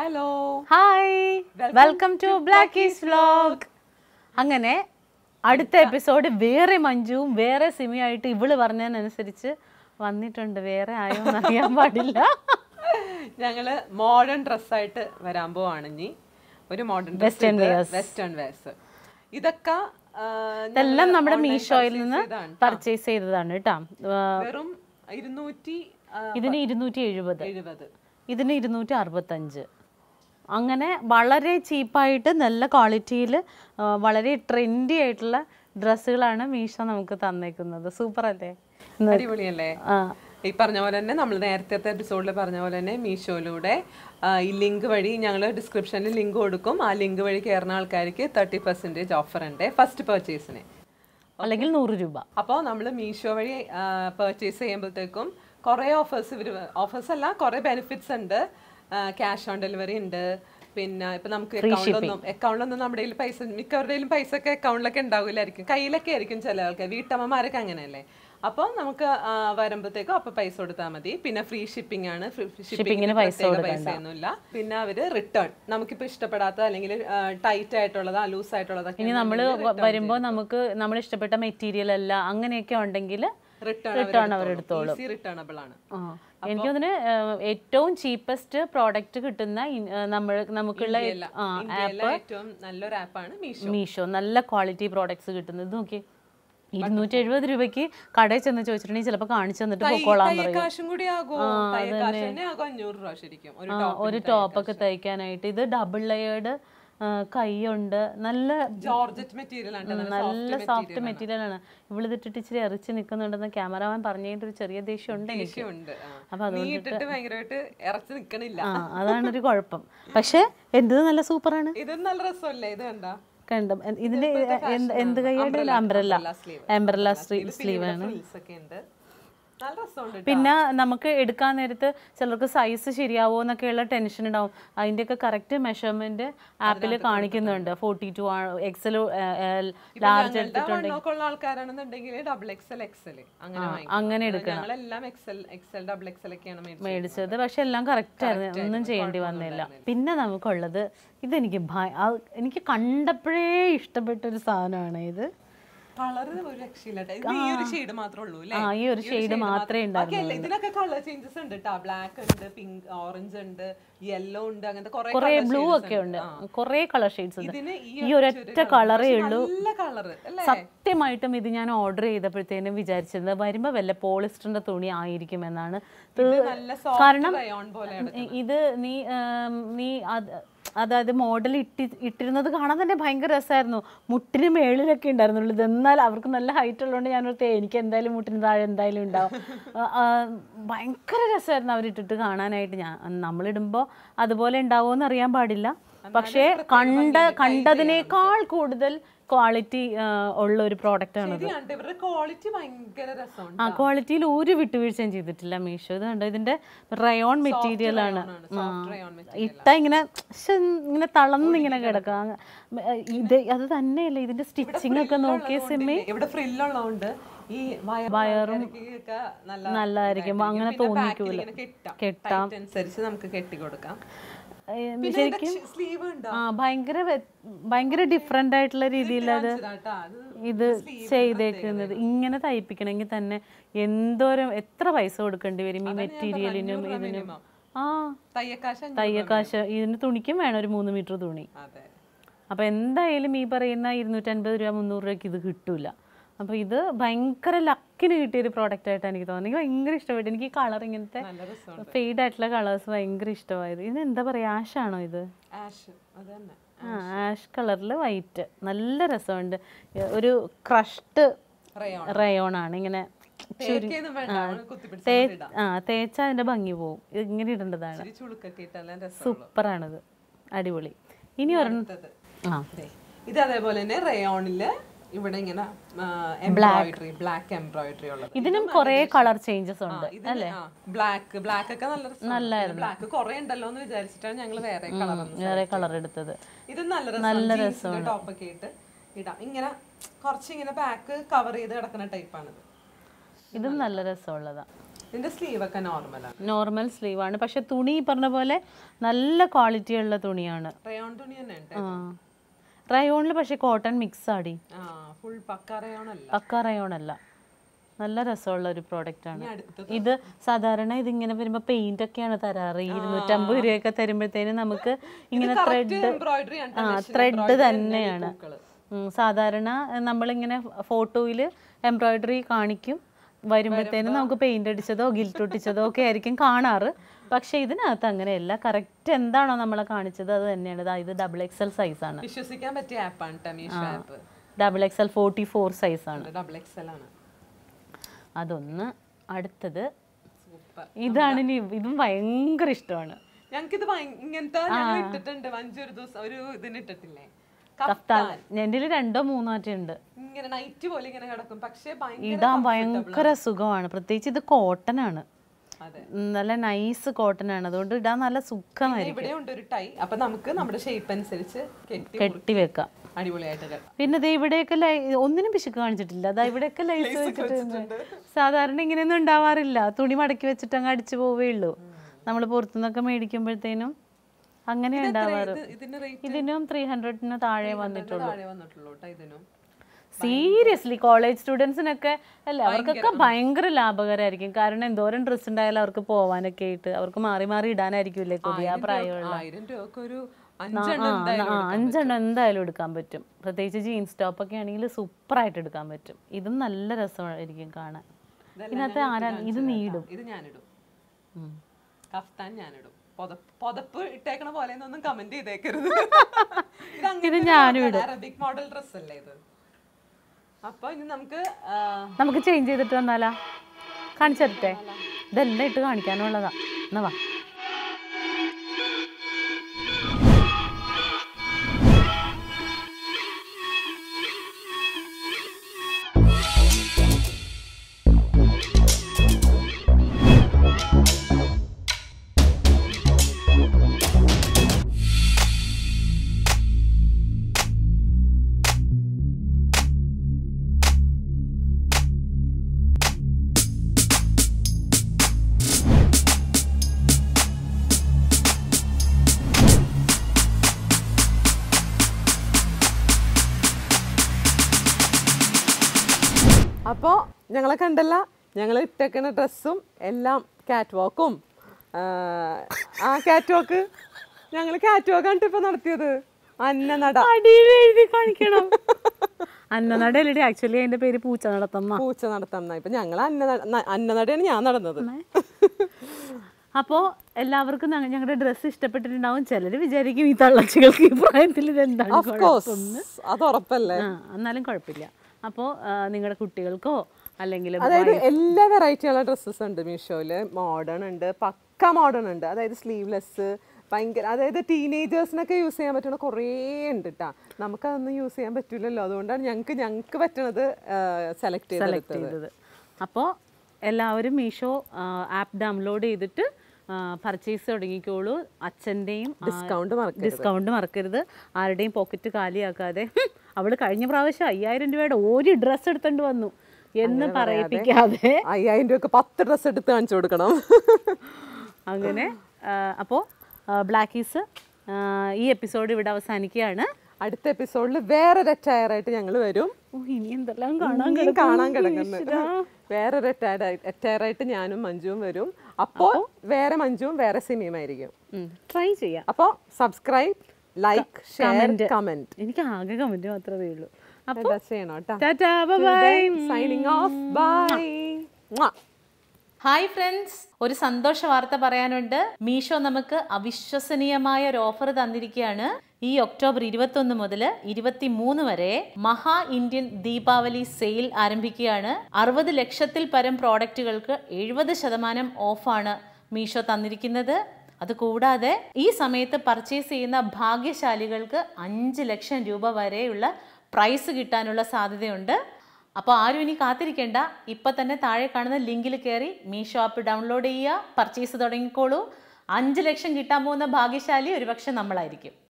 hello hi welcome to ഈസ് vlog അങ്ങനെ അടുത്ത എപ്പിസോഡ് വേറെ മഞ്ജുവും വേറെ സിമിയായിട്ട് ഇവള് പറഞ്ഞതിനനുസരിച്ച് വന്നിട്ടുണ്ട് വേറെ ആയോ അറിയാൻ പാടില്ല ഞങ്ങള് മോഡേൺ ഡ്രസ്സായിട്ട് വരാൻ പോവാണ് ഇനി ഒരു മോഡേൺ വെസ്റ്റേൺ വെസ്റ്റേൺ വെയർസ് ഇതൊക്കെ ഇതെല്ലാം നമ്മുടെ മീഷോയിൽ നിന്ന് പർച്ചേസ് ചെയ്തതാണ് കേട്ടോ വെറും ഇതിന് ഇരുന്നൂറ്റി എഴുപത് ഇതിന് ഇരുന്നൂറ്റി അറുപത്തഞ്ച് അങ്ങനെ വളരെ ചീപ്പായിട്ട് നല്ല ക്വാളിറ്റിയിൽ വളരെ ട്രെൻഡി ആയിട്ടുള്ള ഡ്രസ്സുകളാണ് മീഷ നമുക്ക് തന്നേക്കുന്നത് സൂപ്പർ അല്ലേ അടിപൊളിയല്ലേ ഈ പറഞ്ഞ പോലെ തന്നെ നമ്മൾ നേരത്തെ എപ്പിസോഡിൽ പറഞ്ഞ പോലെ തന്നെ മീഷോയിലൂടെ ഈ ലിങ്ക് വഴി ഞങ്ങൾ ഡിസ്ക്രിപ്ഷനിൽ ലിങ്ക് കൊടുക്കും ആ ലിങ്ക് വഴി കയറുന്ന ആൾക്കാർക്ക് തേർട്ടി പെർസെൻറ്റേജ് ഓഫർ ഉണ്ട് ഫസ്റ്റ് പെർച്ചേസിന് അല്ലെങ്കിൽ നൂറ് രൂപ അപ്പോൾ നമ്മൾ മീഷോ വഴി പർച്ചേസ് ചെയ്യുമ്പോഴത്തേക്കും കുറേ ഓഫേഴ്സ് ഇവർ ഓഫേഴ്സ് അല്ല കുറേ ബെനിഫിറ്റ്സ് ഉണ്ട് ക്യാഷ് ഓൺ ഡെലിവറി ഉണ്ട് പിന്നെ ഇപ്പൊ നമുക്ക് അക്കൗണ്ടൊന്നും അക്കൗണ്ടൊന്നും നമ്മുടെ പൈസ മിക്കവരുടെയും പൈസ ഒക്കെ അക്കൗണ്ടിലൊക്കെ ഉണ്ടാവില്ലായിരിക്കും കയ്യിലൊക്കെ ആയിരിക്കും ചില ആൾക്കാർ വീട്ടമ്മമാരൊക്കെ അങ്ങനെയല്ലേ അപ്പൊ നമുക്ക് വരുമ്പോഴത്തേക്കും അപ്പൊ പൈസ കൊടുത്താൽ മതി പിന്നെ ഫ്രീ ഷിപ്പിംഗ് ആണ് ഷിപ്പിംഗിന് പൈസ ഒന്നും ഇല്ല പിന്നെ അവര് റിട്ടേൺ നമുക്കിപ്പോ ഇഷ്ടപ്പെടാത്ത അല്ലെങ്കിൽ ടൈറ്റ് ആയിട്ടുള്ളതാ ലൂസ് ആയിട്ടുള്ളതൊക്കെ ഇനി നമ്മൾ വരുമ്പോൾ നമുക്ക് നമ്മൾ ഇഷ്ടപ്പെട്ട മെറ്റീരിയൽ അല്ല അങ്ങനെയൊക്കെ ഉണ്ടെങ്കിൽ റിട്ടേൺ എനിക്ക് അതിന് ഏറ്റവും ചീപ്പസ്റ്റ് പ്രോഡക്റ്റ് കിട്ടുന്ന നമ്മൾ നമുക്കുള്ള ആപ്പ് ഏറ്റവും നല്ലൊരു ആപ്പാണ് മീഷോ നല്ല ക്വാളിറ്റി പ്രോഡക്ട്സ് കിട്ടുന്നത് നോക്കി ഇരുന്നൂറ്റി എഴുപത് രൂപയ്ക്ക് കടയിൽ ചെന്ന് ചോദിച്ചിട്ടുണ്ടെങ്കിൽ ചിലപ്പോ കാണിച്ചു തന്നിട്ട് പൊക്കോളാൻ പറയും ഒരു ടോപ്പൊക്കെ തയ്ക്കാനായിട്ട് ഇത് ഡബിൾ ലെയേർഡ് കൈയുണ്ട് നല്ല ജോർജറ്റ് മെറ്റീരിയൽ നല്ല സോഫ്റ്റ് മെറ്റീരിയൽ ആണ് ഇവളിതിട്ടിട്ട് ഇച്ചിരി എറിച്ച് നിൽക്കുന്നുണ്ടെന്ന് ക്യാമറമാൻ പറഞ്ഞതിന്റെ ഒരു ചെറിയ ദേഷ്യം ഉണ്ട് എനിക്ക് അപ്പൊ അതുകൊണ്ട് ആ അതാണ് ഒരു കുഴപ്പം പക്ഷെ എന്ത് നല്ല സൂപ്പറാണ് ഇത് നല്ല രസമല്ലേ ഇത് കണ്ടാ കണ്ടു ഇതിന്റെ എന്ത് കൈയുടെ അംബ്രല്ല അംബ്രല്ല സ്ലീവ് ആണ് ഒക്കെ ഉണ്ട് പിന്നെ നമുക്ക് എടുക്കാൻ നേരത്ത് ചിലർക്ക് സൈസ് ശരിയാവോ എന്നൊക്കെയുള്ള ടെൻഷൻ ഉണ്ടാവും അതിൻ്റെയൊക്കെ കറക്റ്റ് മെഷർമെന്റ് ആപ്പിൽ കാണിക്കുന്നുണ്ട് ഫോർട്ടി ടു എക്സൽ ലാർജ് അങ്ങനെ എടുക്കണം മേടിച്ചത് പക്ഷെ എല്ലാം കറക്റ്റ് ആയിരുന്നു ഒന്നും ചെയ്യേണ്ടി വന്നില്ല പിന്നെ നമുക്കുള്ളത് ഇതെനിക്ക് എനിക്ക് കണ്ടപ്പോഴേ ഇഷ്ടപ്പെട്ട ഒരു സാധനമാണ് ഇത് ആ ഈ ഒരു ഷെയ്ഡ് മാത്രമേ ഉണ്ടായിരുന്നു ഇതിനൊക്കെ കളർ ചേഞ്ചസ് ഉണ്ട് കേട്ടോ ബ്ലാക്ക് ഉണ്ട് പിങ്ക് ഓറഞ്ച് ഉണ്ട് യെല്ലോ ഉണ്ട് അങ്ങനത്തെ കുറെ ബ്ലൂ ഒക്കെ ഉണ്ട് കുറെ കളർ ഷെയ്ഡ്സ് ഉണ്ട് ഈ ഒരൊറ്റ കളറേ ഉള്ളൂ സത്യമായിട്ടും ഇത് ഞാൻ ഓർഡർ ചെയ്തപ്പോഴത്തേനും വിചാരിച്ചത് വരുമ്പോൾ വല്ല പോളിസ്റ്ററിന്റെ തുണി ആയിരിക്കും എന്നാണ് കാരണം ഇത് നീ നീ അതായത് മോഡൽ ഇട്ടി ഇട്ടിരുന്നത് കാണാൻ തന്നെ ഭയങ്കര രസമായിരുന്നു മുട്ടിന് മേളിലൊക്കെ ഉണ്ടായിരുന്നുള്ളൂ ഇതെന്നാൽ അവർക്ക് നല്ല ഹൈറ്റ് ഉള്ളതുകൊണ്ട് ഞാൻ ഓർത്തേ എനിക്ക് എന്തായാലും മുട്ടിന് താഴെ എന്തായാലും ഉണ്ടാവും ഭയങ്കര രസമായിരുന്നു അവരിട്ടിട്ട് കാണാനായിട്ട് ഞാൻ നമ്മളിടുമ്പോൾ അതുപോലെ ഉണ്ടാവുമോ അറിയാൻ പാടില്ല പക്ഷേ കണ്ട കണ്ടതിനേക്കാൾ കൂടുതൽ ക്വാളിറ്റി ഉള്ള ഒരു പ്രോഡക്റ്റ് ആണ് ക്വാളിറ്റി ആ ക്വാളിറ്റിയിൽ ഒരു വിട്ടുവീഴ്ചയും ചെയ്തിട്ടില്ല മീഷോ ഇത് കണ്ടോ ഇതിന്റെ റയോൺ മെറ്റീരിയൽ ആണ് ഇട്ട ഇങ്ങനെ ഇങ്ങനെ തളർന്ന് ഇങ്ങനെ കിടക്കാം ഇത് അത് തന്നെയല്ലേ ഇതിന്റെ സ്റ്റിച്ചിങ് ഒക്കെ നോക്കിയ സിമ്മി ഇവിടെ ഈ വയറും നല്ലതായിരിക്കും അങ്ങനെ തോന്നിക്കൂല കെട്ടാം അനുസരിച്ച് നമുക്ക് കെട്ടി കൊടുക്കാം ശരിക്കും ഭയങ്കര ഭയങ്കര ഡിഫറെൻ്റ് ആയിട്ടുള്ള രീതിയിൽ അത് ഇത് ചെയ്തേക്കുന്നത് ഇങ്ങനെ തയ്പ്പിക്കണമെങ്കിൽ തന്നെ എന്തോരം എത്ര പൈസ കൊടുക്കേണ്ടി വരും ഈ മെറ്റീരിയലിനും ഇതിനും ആ തയ്യക്കാശ ഇതിന് തുണിക്കും വേണം ഒരു മൂന്ന് മീറ്റർ തുണി അപ്പൊ എന്തായാലും ഈ പറയുന്ന ഇരുന്നൂറ്റൻപത് രൂപ മുന്നൂറ് രൂപയ്ക്ക് ഇത് കിട്ടൂല അപ്പോൾ ഇത് ഭയങ്കര ലക്കിന് കിട്ടിയൊരു പ്രോഡക്റ്റ് ആയിട്ടാണ് എനിക്ക് തോന്നുന്നത് എനിക്ക് ഭയങ്കര ഇഷ്ടപ്പെട്ടു എനിക്ക് ഈ കളർ ഇങ്ങനത്തെ ഫെയ്ഡ് ആയിട്ടുള്ള കളേഴ്സ് ഭയങ്കര ഇഷ്ടമായത് ഇത് എന്താ പറയുക ആഷ് ആണോ ഇത് ആ ആഷ് കളറിൽ വൈറ്റ് നല്ല രസമുണ്ട് ഒരു ക്രഷ്ഡ് റയോൺ ആണ് ഇങ്ങനെ ആ തേച്ച അതിന്റെ ഭംഗി പോവും ഇങ്ങനെ ഇടേണ്ടതാണ് സൂപ്പറാണത് അടിപൊളി ഇനി ഒരെണ്ണം ആ ഇത് അതേപോലെ തന്നെ റയോണില് ഇവിടെ ഇങ്ങനെ എംബ്രോയിഡറി ബ്ലാക്ക് എംബ്രോയിഡറി ഉള്ളത് ഇതിനും കുറേ കളർ ചേഞ്ചസ് ഉണ്ട് അല്ലേ ബ്ലാക്ക് ബ്ലാക്ക് ഒക്കെ നല്ല നല്ലായിരുന്നു ബ്ലാക്ക് കുറേ ഉണ്ടല്ലോ എന്ന് വിചാരിച്ചിട്ടാണ് ഞങ്ങൾ വേറെ കളർ വേറെ കളർ എടുത്തത് ഇത് നല്ല നല്ല രസമാണ് ടോപ്പൊക്കെ ഇട്ട് ഇടാം ഇങ്ങനെ കുറച്ച് ഇങ്ങനെ ബാക്ക് കവർ ചെയ്ത് കിടക്കുന്ന ടൈപ്പാണിത് ഇതും നല്ല രസമുള്ളതാണ് ഇതിന്റെ സ്ലീവ് ഒക്കെ നോർമലാണ് നോർമൽ സ്ലീവ് ആണ് പക്ഷെ തുണി പറഞ്ഞ പോലെ നല്ല ക്വാളിറ്റി ഉള്ള തുണിയാണ് റയോൺ തുണി തന്നെ ഉണ്ട് റയോണിൽ പക്ഷേ കോട്ടൺ മിക്സ് ആടി പക്ക റയോൺ നല്ല രസമുള്ള ഒരു പ്രോഡക്റ്റ് ആണ് ഇത് സാധാരണ ഇത് ഇങ്ങനെ വരുമ്പോ പെയിന്റ് ഒക്കെയാണ് തരാറ് ഇരുന്നൂറ്റമ്പത് രൂപയൊക്കെ തരുമ്പോഴത്തേനും നമുക്ക് ഇങ്ങനെ ത്രെഡ് ആ ത്രെഡ് തന്നെയാണ് സാധാരണ നമ്മളിങ്ങനെ ഫോട്ടോയിൽ എംബ്രോയിഡറി കാണിക്കും വരുമ്പോഴത്തേനും നമുക്ക് പെയിന്റ് അടിച്ചതോ ഗിൽറ്റ് ഒട്ടിച്ചതോ ഒക്കെ ആയിരിക്കും കാണാറ് പക്ഷേ ഇതിനകത്ത് അങ്ങനെയല്ല കറക്റ്റ് എന്താണോ നമ്മളെ കാണിച്ചത് അത് തന്നെയാണ് ഇത് ഡബിൾ എക്സൽ സൈസ് ആണ് വിശ്വസിക്കാൻ പറ്റിയ ആപ്പാണ് ടമീഷ app double XL forty four size ആണ് ഡബിൾ എക്സൽ ആണ് അതൊന്ന് അടുത്തത് ഇതാണ് ഇനി ഇതും ഭയങ്കര ഇഷ്ടമാണ് ഞങ്ങൾക്ക് ഇത് ഇങ്ങനത്തെ ഇട്ടിട്ടുണ്ട് മഞ്ജു ഒരു ദിവസം ഒരു ഇതിന് ഇട്ടിട്ടില്ലേ എൻ്റെ രണ്ടോ മൂന്നോ ഉണ്ട് ഇങ്ങനെ നൈറ്റ് പോലെ ഇങ്ങനെ കിടക്കും പക്ഷേ ഇടാൻ ഭയങ്കര സുഖമാണ് പ്രത്യേകിച്ച് ഇത് കോട്ടൺ ആണ് നല്ല നൈസ് കോട്ടൺ ആണ് അതുകൊണ്ട് ഇടാൻ നല്ല സുഖമായിരിക്കും നമുക്ക് നമ്മുടെ ഷേപ്പ് അനുസരിച്ച് കെട്ടി വെക്കാം പിന്നെ ദേ ഇവിടെയൊക്കെ ഒന്നിനും പിശുക്ക് കാണിച്ചിട്ടില്ല അതാ ഇവിടെയൊക്കെ ലൈസ് വെച്ചിട്ടുണ്ട് സാധാരണ ഇങ്ങനെയൊന്നും ഉണ്ടാവാറില്ല തുണി മടക്കി വെച്ചിട്ട് അങ്ങ് അടിച്ചു പോവേ ഉള്ളൂ നമ്മൾ പുറത്തുനിന്നൊക്കെ മേടിക്കുമ്പോഴത്തേനും അങ്ങനെ ഉണ്ടാവാറ് ഇതിനും ത്രീ ഹൺഡ്രഡിന് താഴെ വന്നിട്ടുള്ളൂ സീരിയസ്ലി കോളേജ് സ്റ്റുഡൻസിനൊക്കെ അല്ല അവർക്കൊക്കെ ഭയങ്കര ലാഭകരമായിരിക്കും കാരണം എന്തോരം ഡ്രസ് ഉണ്ടായാലും അവർക്ക് പോവാനൊക്കെ ആയിട്ട് അവർക്ക് മാറി മാറി ഇടാനായിരിക്കും ഇല്ലേ ആ പ്രായമുള്ള അഞ്ചെണ്ണം എന്തായാലും എടുക്കാൻ പറ്റും പ്രത്യേകിച്ച് ജീൻസ് ടോപ്പ് ഒക്കെ ആണെങ്കിൽ സൂപ്പർ ആയിട്ട് എടുക്കാൻ പറ്റും ഇതും നല്ല രസമായിരിക്കും കാണാൻ ഇതിനകത്ത് ആരാ ഇത് നീടും ഇത് ഞാനിടും കഫ്താൻ ഞാനിടും പുതപ്പ് ഇട്ടേക്കണ പോലെ ഒന്നും കമന്റ് ചെയ്തേക്കരുത് ഇത് ഞാനിടും അറബിക് മോഡൽ ഡ്രസ് അല്ലേ ഇത് അപ്പൊ ഇനി നമുക്ക് നമുക്ക് ചേഞ്ച് ചെയ്തിട്ട് വന്നാലാ കാണിച്ചു ഇതെല്ലാം ഇട്ട് കാണിക്കാനുള്ളതാ എന്നാ വാ അപ്പോൾ ഞങ്ങളെ കണ്ടല്ല ഞങ്ങൾ ഇട്ടേക്കുന്ന ഡ്രസ്സും എല്ലാം കാറ്റ് വാക്കും ആ കാറ്റ് വാക്ക് ഞങ്ങൾ കാറ്റ് വാക്ക് ഇപ്പോൾ നടത്തിയത് അന്നനട അടിയിൽ കാണിക്കണം അന്നനട അല്ലേ ആക്ച്വലി അതിന്റെ പേര് പൂച്ച നടത്തമ്മ പൂച്ച നടത്തമ്മ ഇപ്പൊ ഞങ്ങൾ അന്ന അന്നനടയാണ് ഞാൻ നടന്നത് അപ്പോ എല്ലാവർക്കും ഞങ്ങളുടെ ഡ്രസ്സ് ഇഷ്ടപ്പെട്ടിട്ടുണ്ടാവും ചിലർ വിചാരിക്കും ഈ തള്ളച്ചികൾക്ക് ഈ പ്രായത്തിൽ ഇതെന്താണ് അത് ഉറപ്പല്ലേ എന്നാലും കുഴപ്പമില്ല അപ്പോൾ നിങ്ങളുടെ കുട്ടികൾക്കോ അല്ലെങ്കിൽ അതായത് എല്ലാ വെറൈറ്റിയുള്ള ഡ്രസ്സസ് ഉണ്ട് മീഷോയിൽ മോഡേൺ ഉണ്ട് പക്ക മോഡേൺ ഉണ്ട് അതായത് സ്ലീവ്ലെസ് ഭയങ്കര അതായത് ടീനേജേഴ്സിനൊക്കെ യൂസ് ചെയ്യാൻ പറ്റുന്ന കുറേ ഉണ്ട് കേട്ടോ നമുക്കതൊന്നും യൂസ് ചെയ്യാൻ പറ്റില്ലല്ലോ അതുകൊണ്ടാണ് ഞങ്ങൾക്ക് ഞങ്ങൾക്ക് പറ്റണത് സെലക്ട് ചെയ്തത് അപ്പോൾ എല്ലാവരും മീഷോ ആപ്പ് ഡൗൺലോഡ് ചെയ്തിട്ട് പർച്ചേസ് തുടങ്ങിക്കോളൂ അച്ഛൻ്റെയും ഡിസ്കൗണ്ട് ഡിസ്കൗണ്ട് മറക്കരുത് ആരുടെയും പോക്കറ്റ് കാലിയാക്കാതെ അവൾ കഴിഞ്ഞ പ്രാവശ്യം അയ്യായിരം രൂപയുടെ ഒരു ഡ്രസ്സ് എടുത്തോണ്ട് വന്നു എന്ന് പറയിപ്പിക്കാതെ അയ്യായിരം രൂപ പത്ത് ഡ്രസ്സ് എടുത്ത് കാണിച്ചു കൊടുക്കണം അങ്ങനെ അപ്പോൾ ബ്ലാക്കീസ് ഈ എപ്പിസോഡ് ഇവിടെ അവസാനിക്കുകയാണ് അടുത്ത എപ്പിസോഡിൽ വേറെ ആയിട്ട് ഞങ്ങൾ വരും ഇനി എന്തെല്ലാം കാണാൻ കാണാൻ കിടക്കുന്നത് വേറെ ആയിട്ട് ഞാനും മഞ്ജുവും വരും അപ്പോൾ വേറെ മഞ്ജുവും വേറെ സിനിമയായിരിക്കും ട്രൈ ചെയ്യാം അപ്പോൾ സബ്സ്ക്രൈബ് ലൈക്ക് ഷെയർ കമന്റ് എനിക്ക് ആകെ കമന്റ് മാത്രമേ ഉള്ളൂ അപ്പോൾ ചെയ്യണം bye signing off bye hi friends ഒരു സന്തോഷ വാർത്ത പറയാനുണ്ട് മീഷോ നമുക്ക് അവിശ്വസനീയമായ ഒരു ഓഫർ തന്നിരിക്കുകയാണ് ഈ ഒക്ടോബർ ഒന്ന് മുതൽ ഇരുപത്തി മൂന്ന് വരെ മഹാ ഇന്ത്യൻ ദീപാവലി സെയിൽ ആരംഭിക്കുകയാണ് അറുപത് ലക്ഷത്തിൽ പരം പ്രോഡക്റ്റുകൾക്ക് എഴുപത് ശതമാനം ഓഫാണ് മീഷോ തന്നിരിക്കുന്നത് അതുകൂടാതെ ഈ സമയത്ത് പർച്ചേസ് ചെയ്യുന്ന ഭാഗ്യശാലികൾക്ക് അഞ്ച് ലക്ഷം രൂപ വരെയുള്ള പ്രൈസ് കിട്ടാനുള്ള സാധ്യതയുണ്ട് അപ്പോൾ ആരും ഇനി കാത്തിരിക്കേണ്ട ഇപ്പം തന്നെ താഴെ കാണുന്ന ലിങ്കിൽ കയറി മീഷോ ആപ്പ് ഡൗൺലോഡ് ചെയ്യുക പർച്ചേസ് തുടങ്ങിക്കോളൂ അഞ്ച് ലക്ഷം കിട്ടാൻ പോകുന്ന ഭാഗ്യശാലി ഒരുപക്ഷെ നമ്മളായിരിക്കും